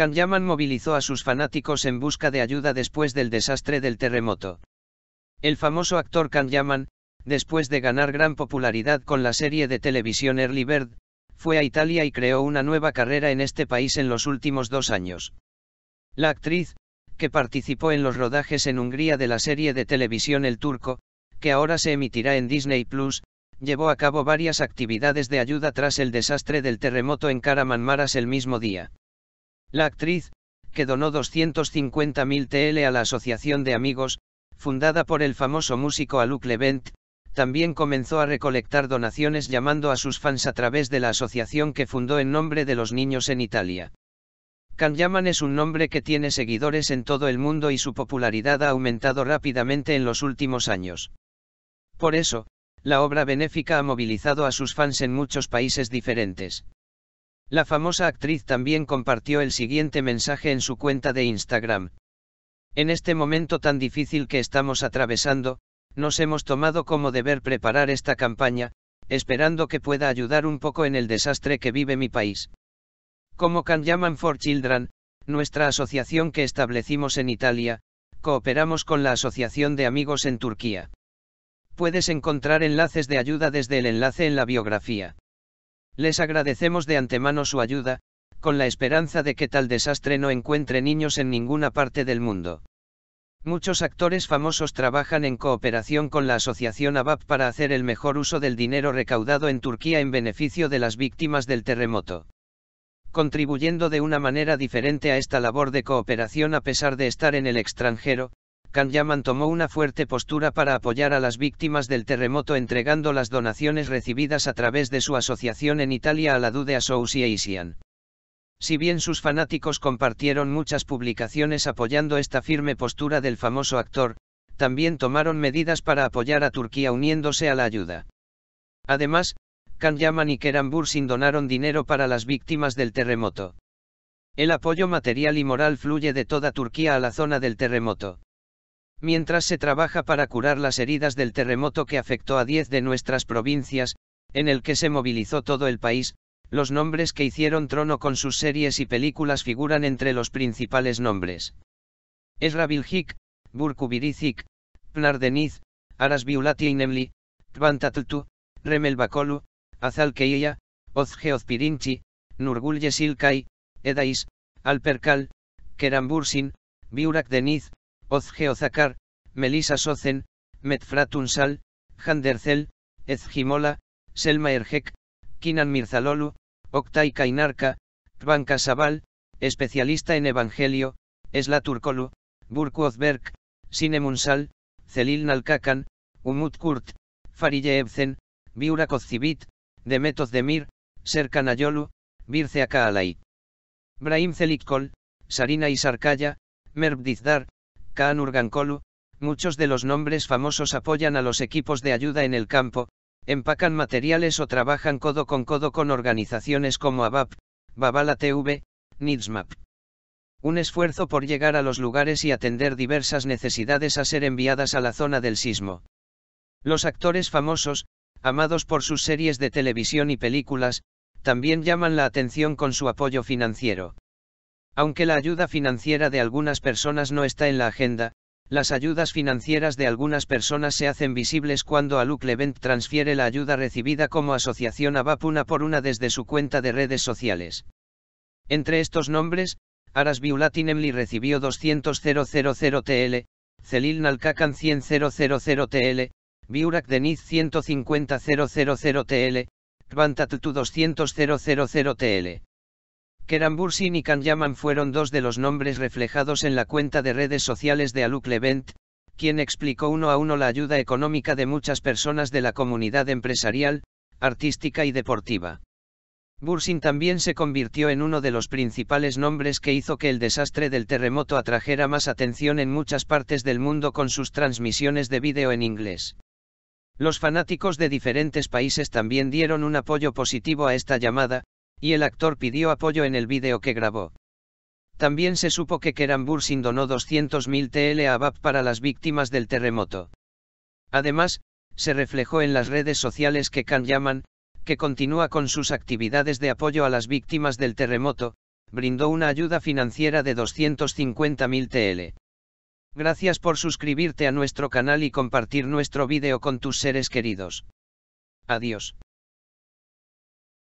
Kanyaman movilizó a sus fanáticos en busca de ayuda después del desastre del terremoto. El famoso actor Kanyaman, después de ganar gran popularidad con la serie de televisión Early Bird, fue a Italia y creó una nueva carrera en este país en los últimos dos años. La actriz, que participó en los rodajes en Hungría de la serie de televisión El Turco, que ahora se emitirá en Disney Plus, llevó a cabo varias actividades de ayuda tras el desastre del terremoto en Karamanmaras el mismo día. La actriz, que donó 250.000 TL a la Asociación de Amigos, fundada por el famoso músico Aluc Levent, también comenzó a recolectar donaciones llamando a sus fans a través de la asociación que fundó en nombre de los niños en Italia. Can Yaman es un nombre que tiene seguidores en todo el mundo y su popularidad ha aumentado rápidamente en los últimos años. Por eso, la obra benéfica ha movilizado a sus fans en muchos países diferentes. La famosa actriz también compartió el siguiente mensaje en su cuenta de Instagram. En este momento tan difícil que estamos atravesando, nos hemos tomado como deber preparar esta campaña, esperando que pueda ayudar un poco en el desastre que vive mi país. Como Can Yaman for Children, nuestra asociación que establecimos en Italia, cooperamos con la Asociación de Amigos en Turquía. Puedes encontrar enlaces de ayuda desde el enlace en la biografía. Les agradecemos de antemano su ayuda, con la esperanza de que tal desastre no encuentre niños en ninguna parte del mundo. Muchos actores famosos trabajan en cooperación con la asociación ABAP para hacer el mejor uso del dinero recaudado en Turquía en beneficio de las víctimas del terremoto. Contribuyendo de una manera diferente a esta labor de cooperación a pesar de estar en el extranjero, Can Yaman tomó una fuerte postura para apoyar a las víctimas del terremoto entregando las donaciones recibidas a través de su asociación en Italia a la Dude Association. Si bien sus fanáticos compartieron muchas publicaciones apoyando esta firme postura del famoso actor, también tomaron medidas para apoyar a Turquía uniéndose a la ayuda. Además, Can y Kerem Bursin donaron dinero para las víctimas del terremoto. El apoyo material y moral fluye de toda Turquía a la zona del terremoto. Mientras se trabaja para curar las heridas del terremoto que afectó a 10 de nuestras provincias, en el que se movilizó todo el país, los nombres que hicieron trono con sus series y películas figuran entre los principales nombres. Esra Bilhik, Burkubirizik, Pnar Deniz, Aras Biulati Inemli, Remel Bakolu, Azal Ozpirinchi, Nurgul Yesilkai, Edais, Alperkal, Kerambursin, Biurak Deniz, Ozgeozacar, Melissa Sozen, Metfratunsal, Handercel, Ezgimola, Selma Ergek, Kinan Mirzalolu, Oktay Kainarka, Tvan Sabal, especialista en Evangelio, Esla Turkolu, Burku Sinemunsal, Celil Nalkakan, Umut Kurt, Farille Ebzen, Biura Kozcibit, Demetoz Demir, Serkan Ayolu, Birce Akaalai, Brahim Celitkol, Sarina Isarkaya, Merbdizdar, Dizdar, Urgankolu, muchos de los nombres famosos apoyan a los equipos de ayuda en el campo, empacan materiales o trabajan codo con codo con organizaciones como ABAP, Babala TV, NIDSMAP. Un esfuerzo por llegar a los lugares y atender diversas necesidades a ser enviadas a la zona del sismo. Los actores famosos, amados por sus series de televisión y películas, también llaman la atención con su apoyo financiero. Aunque la ayuda financiera de algunas personas no está en la agenda, las ayudas financieras de algunas personas se hacen visibles cuando Aluk Levent transfiere la ayuda recibida como asociación a Vapuna por una desde su cuenta de redes sociales. Entre estos nombres, Aras Biulatinemli recibió 200 000 TL, Celil Nalkakan 100 000 TL, Biurak Deniz 150 000 TL, Kvantatutu 200 000 TL. Keran y Kanyaman fueron dos de los nombres reflejados en la cuenta de redes sociales de Aluc Levent, quien explicó uno a uno la ayuda económica de muchas personas de la comunidad empresarial, artística y deportiva. Bursin también se convirtió en uno de los principales nombres que hizo que el desastre del terremoto atrajera más atención en muchas partes del mundo con sus transmisiones de vídeo en inglés. Los fanáticos de diferentes países también dieron un apoyo positivo a esta llamada, y el actor pidió apoyo en el vídeo que grabó. También se supo que Bursin donó 200.000 TL a ABAP para las víctimas del terremoto. Además, se reflejó en las redes sociales que Can Yaman, que continúa con sus actividades de apoyo a las víctimas del terremoto, brindó una ayuda financiera de 250.000 TL. Gracias por suscribirte a nuestro canal y compartir nuestro vídeo con tus seres queridos. Adiós.